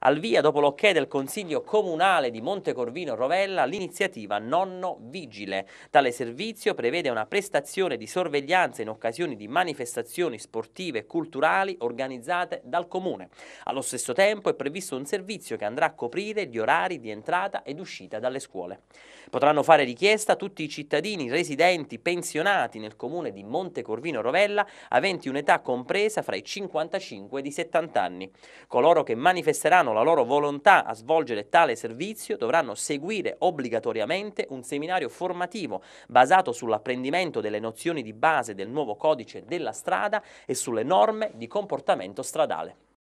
Al via, dopo l'ok del Consiglio Comunale di Montecorvino Rovella, l'iniziativa Nonno Vigile. Tale servizio prevede una prestazione di sorveglianza in occasione di manifestazioni sportive e culturali organizzate dal Comune. Allo stesso tempo è previsto un servizio che andrà a coprire gli orari di entrata ed uscita dalle scuole. Potranno fare richiesta tutti i cittadini residenti pensionati nel Comune di Montecorvino Rovella aventi un'età compresa fra i 55 e i 70 anni. Coloro che manifesteranno manifesteranno la loro volontà a svolgere tale servizio dovranno seguire obbligatoriamente un seminario formativo basato sull'apprendimento delle nozioni di base del nuovo codice della strada e sulle norme di comportamento stradale.